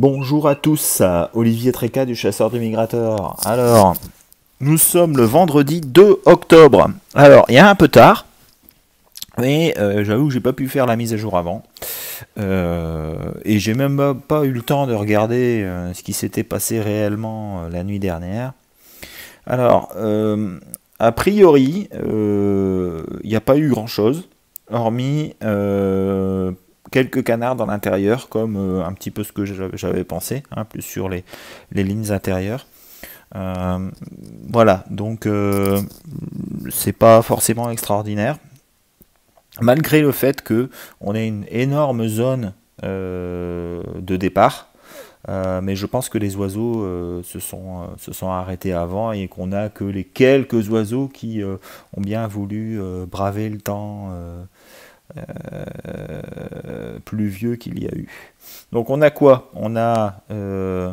Bonjour à tous, Olivier Tréca du Chasseur du Migrateur. Alors, nous sommes le vendredi 2 octobre. Alors, il y a un peu tard, mais euh, j'avoue que j'ai pas pu faire la mise à jour avant. Et euh, et j'ai même pas eu le temps de regarder euh, ce qui s'était passé réellement la nuit dernière. Alors, a priori, il n'y a pas eu grand chose, hormis quelques canards dans l'intérieur, comme euh, un petit peu ce que j'avais pensé, hein, plus sur les, lignes intérieures. Euh, voilà, donc euh, c'est pas forcément extraordinaire, malgré le fait que on ait une énorme zone de départ. mais je pense que les oiseaux se, sont, se, sont, arrêtés avant et qu'on a que les quelques oiseaux qui ont bien voulu braver le temps euh, plus vieux qu'il y a eu. Donc on a quoi On a euh,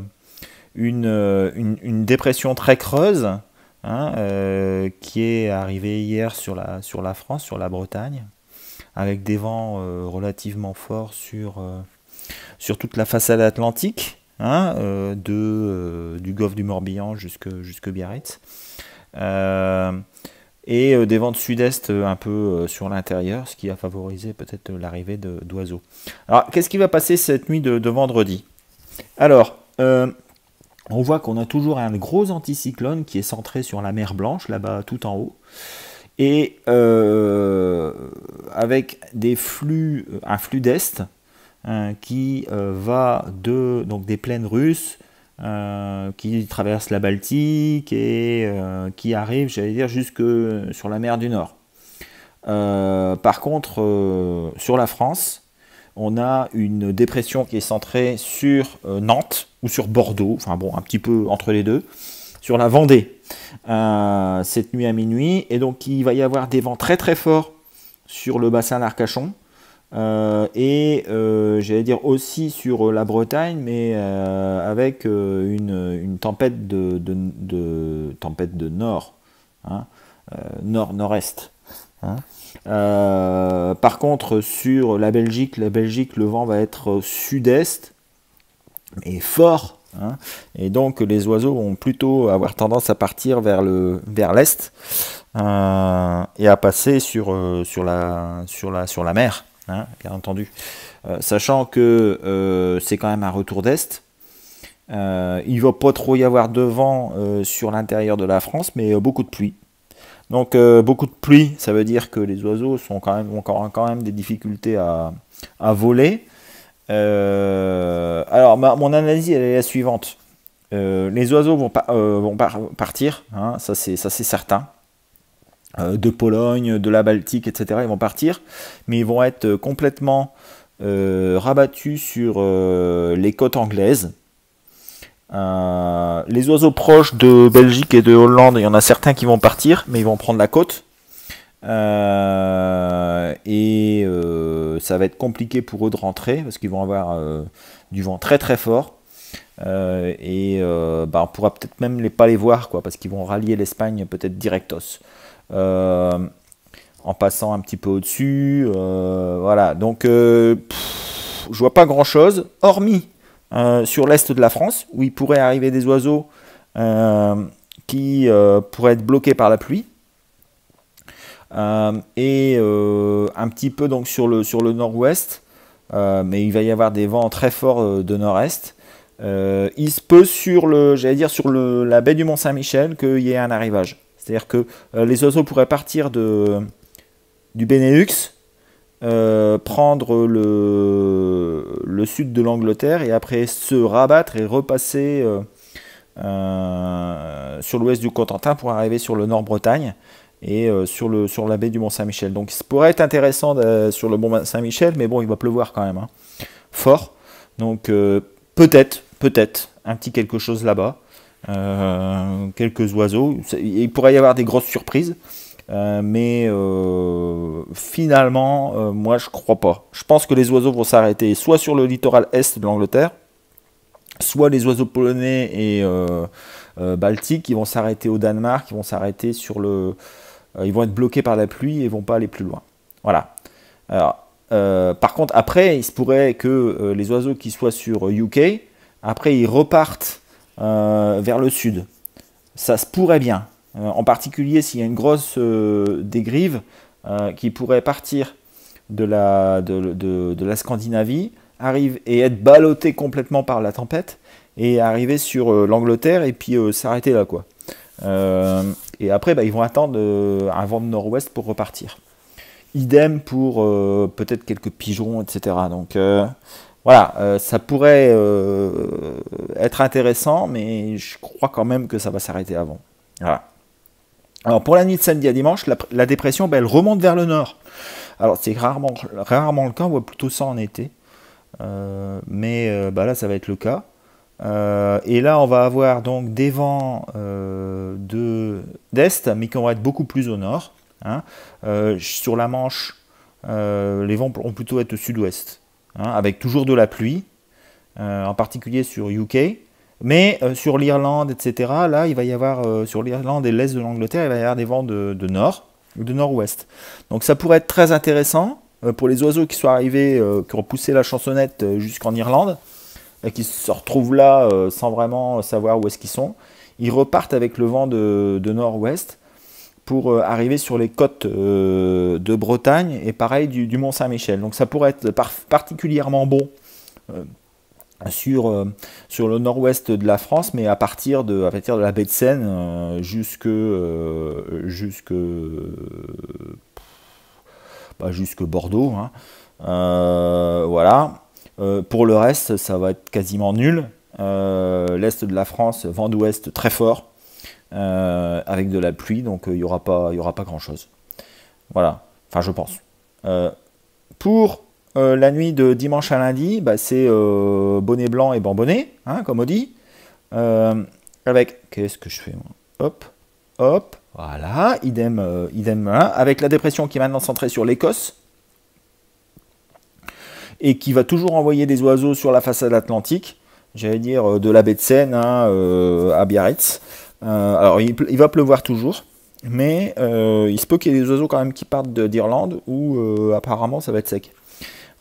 euh, une, une, dépression très creuse hein, qui est arrivée hier sur la, sur la France, sur la Bretagne, avec des vents relativement forts sur, sur toute la façade atlantique. Hein, de, du golfe du Morbihan jusque, jusque Biarritz et euh, des ventes sud-est euh, un peu euh, sur l'intérieur, ce qui a favorisé peut-être l'arrivée d'oiseaux. Alors, qu'est-ce qui va passer cette nuit de, vendredi Alors, on voit qu'on a toujours un gros anticyclone qui est centré sur la mer Blanche, là-bas tout en haut. Et avec des flux, un flux d'est hein, qui va de donc des plaines russes euh, qui traverse la Baltique et euh, qui arrive, j'allais dire, jusque sur la mer du Nord. Euh, par contre, sur la France, on a une dépression qui est centrée sur Nantes ou sur Bordeaux, enfin bon, un petit peu entre les deux, sur la Vendée, cette nuit à minuit, et donc il va y avoir des vents très très forts sur le bassin d'Arcachon, euh, et euh, j'allais dire aussi sur euh, la Bretagne, mais avec une, tempête de, tempête de nord, hein, nord-nord-est. Hein. par contre, sur la Belgique, la Belgique, le vent va être sud-est et fort, hein. et donc les oiseaux vont plutôt avoir tendance à partir vers le vers l'est et à passer sur sur la sur la sur la mer bien hein, entendu. Euh, sachant que euh, c'est quand même un retour d'Est. Euh, il ne va pas trop y avoir de vent sur l'intérieur de la France, mais beaucoup de pluie. Donc beaucoup de pluie, ça veut dire que les oiseaux sont quand même, ont quand même des difficultés à, voler. alors mon analyse elle est la suivante. les oiseaux vont, pas vont pas partir, hein, ça c'est certain. Euh, de Pologne, de la Baltique, etc. Ils vont partir, mais ils vont être euh, complètement euh, rabattus sur les côtes anglaises. les oiseaux proches de Belgique et de Hollande, il y en a certains qui vont partir, mais ils vont prendre la côte. et ça va être compliqué pour eux de rentrer parce qu'ils vont avoir du vent très très fort. et bah, on pourra peut-être même les, pas les voir quoi, parce qu'ils vont rallier l'Espagne peut-être directos. Euh, en passant un petit peu au-dessus. Euh, voilà, donc euh, je vois pas grand-chose, hormis sur l'est de la France, où il pourrait arriver des oiseaux qui pourraient être bloqués par la pluie. et un petit peu donc sur le, sur le nord-ouest, mais il va y avoir des vents très forts de nord-est. il se peut sur le, j'allais dire sur le, la baie du Mont Saint-Michel qu'il y ait un arrivage. C'est-à-dire que euh, les oiseaux pourraient partir de, du Benelux, euh, prendre le, le, sud de l'Angleterre et après se rabattre et repasser euh, sur l'ouest du Cotentin pour arriver sur le Nord-Bretagne et sur, le, sur la baie du Mont-Saint-Michel. Donc ça pourrait être intéressant sur le Mont-Saint-Michel, mais bon, il va pleuvoir quand même. Hein. Fort. Donc peut-être, peut-être, un petit quelque chose là-bas. Euh, quelques oiseaux. Il pourrait y avoir des grosses surprises. Euh, mais euh, finalement, moi, je crois pas. Je pense que les oiseaux vont s'arrêter soit sur le littoral est de l'Angleterre, soit les oiseaux polonais et baltiques qui vont s'arrêter au Danemark, qui vont s'arrêter sur le. ils vont être bloqués par la pluie et vont pas aller plus loin. Voilà. Alors, par contre, après, il se pourrait que les oiseaux qui soient sur UK, après, ils repartent euh, vers le sud. Ça se pourrait bien, euh, en particulier s'il y a une grosse euh, dégrive qui pourrait partir de la, Scandinavie arrive et être ballotté complètement par la tempête et arriver sur l'Angleterre et puis s'arrêter là quoi. et après bah, ils vont attendre un vent de nord-ouest pour repartir. Idem pour peut-être quelques pigeons, etc. Donc voilà, euh, ça pourrait euh, être intéressant, mais je crois quand même que ça va s'arrêter avant. Alors pour la nuit de samedi à dimanche, la, dépression, ben, elle remonte vers le nord. Alors c'est rarement, rarement le cas, on voit plutôt ça en été. Euh, mais ben là, ça va être le cas. et là, on va avoir donc des vents de, d'est, mais qui vont être beaucoup plus au nord. Hein. sur la Manche, les vents vont plutôt être au sud-ouest. Hein, avec toujours de la pluie, euh, en particulier sur UK. Mais euh, sur l'Irlande, etc., là, il va y avoir, euh, sur l'Irlande et l'Est de l'Angleterre, il va y avoir des vents de, nord ou de nord-ouest. Donc ça pourrait être très intéressant pour les oiseaux qui sont arrivés, qui ont poussé la chansonnette jusqu'en Irlande, et qui se retrouvent là sans vraiment savoir où est-ce qu'ils sont. Ils repartent avec le vent de nord-ouest pour euh, arriver sur les côtes euh, de Bretagne et pareil du, Mont-Saint-Michel. Donc ça pourrait être particulièrement bon euh, sur, sur le nord-ouest de la France, mais à partir de, à partir de la baie de Seine jusque, bah, jusque, Bordeaux. Hein. voilà. pour le reste, ça va être quasiment nul. L'est de la France, vent d'ouest très fort. Euh, avec de la pluie, donc euh, il n'y aura pas, pas grand-chose. Voilà, enfin je pense. Euh, pour la nuit de dimanche à lundi, bah, c'est bonnet blanc et bonbonnet, hein, comme on dit. avec, qu'est-ce que je fais Hop, hop, voilà, idem, idem avec la dépression qui est maintenant centrée sur l'Écosse et qui va toujours envoyer des oiseaux sur la façade atlantique, j'allais dire de la baie de Seine hein, à Biarritz. Euh, alors, il, va pleuvoir toujours. Mais euh, il se peut qu'il y ait des oiseaux quand même qui partent d'Irlande où euh, apparemment ça va être sec.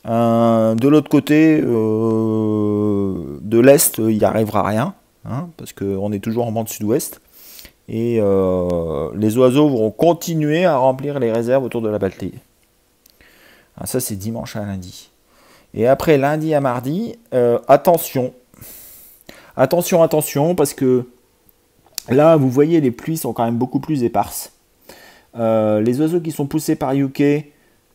de l'autre côté, de l'Est, il n'y arrivera rien, hein, parce qu'on est toujours en bande sud-ouest et les oiseaux vont continuer à remplir les réserves autour de la Baltique. Ah, ça, c'est dimanche à lundi. Et après lundi à mardi, attention, attention, attention, parce que Là, vous voyez, les pluies sont quand même beaucoup plus éparses. Euh, les oiseaux qui sont poussés par UK, il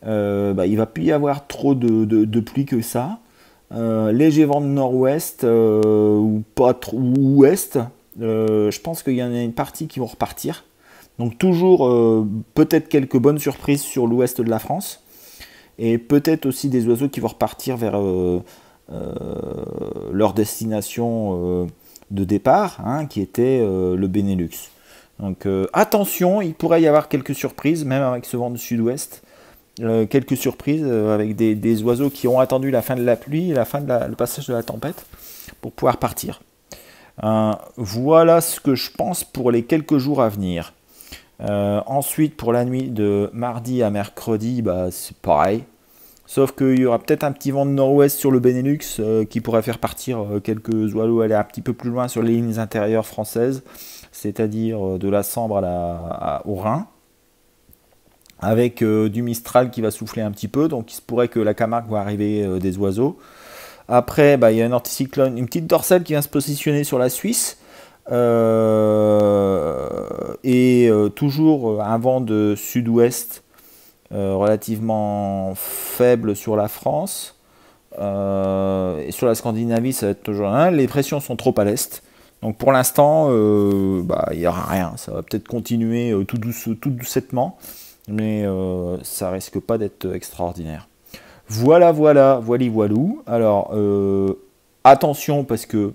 euh, bah, il va plus y avoir trop de, pluie que ça. léger vent de nord-ouest euh, ou pas trop, ou ouest. je pense qu'il y en a une partie qui vont repartir. Donc toujours peut-être quelques bonnes surprises sur l'ouest de la France. Et peut-être aussi des oiseaux qui vont repartir vers leur destination de départ, hein, qui était euh, le Benelux. Donc euh, attention, il pourrait y avoir quelques surprises, même avec ce vent du sud-ouest. Euh, quelques surprises avec des, oiseaux qui ont attendu la fin de la pluie la fin de le passage de la tempête pour pouvoir partir. voilà ce que je pense pour les quelques jours à venir. ensuite, pour la nuit de mardi à mercredi, bah, c'est pareil. Sauf qu'il y aura peut-être un petit vent de nord-ouest sur le Benelux euh, qui pourrait faire partir euh, quelques oiseaux aller un petit peu plus loin sur les lignes intérieures françaises, c'est-à-dire euh, de la Sambre à la, au Rhin, avec du Mistral qui va souffler un petit peu, donc il se pourrait que la Camargue va arriver des oiseaux. Après, bah, il y a un anticyclone, une petite dorsale qui vient se positionner sur la Suisse. et toujours un vent de sud-ouest euh, relativement faible sur la France. Euh, et sur la Scandinavie, ça va être toujours un Les pressions sont trop à l'est. Donc pour l'instant, euh, bah, il n'y aura rien. Ça va peut-être continuer tout, douce, tout doucettement, mais ça risque pas d'être extraordinaire. Voilà, voilà, voili voilou. Alors, attention parce que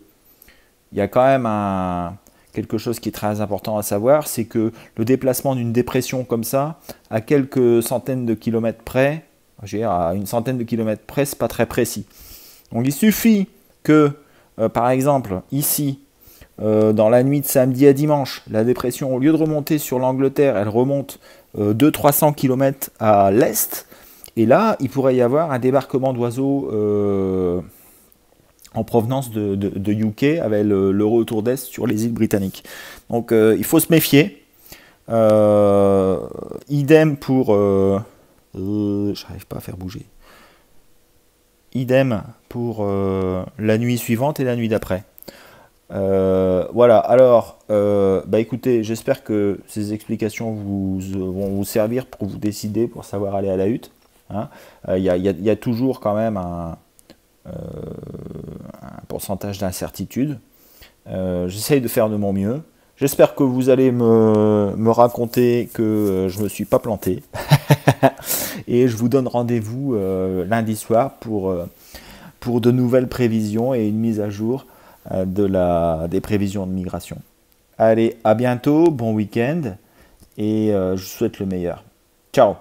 il y a quand même un, quelque chose qui est très important à savoir, c'est que le déplacement d'une dépression comme ça, à quelques centaines de kilomètres près, je à une centaine de kilomètres près, c'est pas très précis. Donc il suffit que, euh, par exemple, ici, euh, dans la nuit de samedi à dimanche, la dépression, au lieu de remonter sur l'Angleterre, elle remonte de 200-300 km à l'est. Et là, il pourrait y avoir un débarquement d'oiseaux euh, en provenance de, de, UK avec le, retour d'Est sur les îles britanniques. Donc euh, il faut se méfier. Euh, idem pour... Euh, j'arrive pas à faire bouger. Idem pour la nuit suivante et la nuit d'après. voilà, alors, bah écoutez, j'espère que ces explications vous, vont vous servir pour vous décider, pour savoir aller à la hutte. Hein. Il y a toujours quand même un, euh, un pourcentage d'incertitude. Euh, j'essaye de faire de mon mieux. J'espère que vous allez me, raconter que euh, je ne me suis pas planté. et je vous donne rendez-vous lundi soir pour, pour de nouvelles prévisions et une mise à jour de la, des prévisions de migration. Allez, à bientôt, bon week-end et je vous souhaite le meilleur. Ciao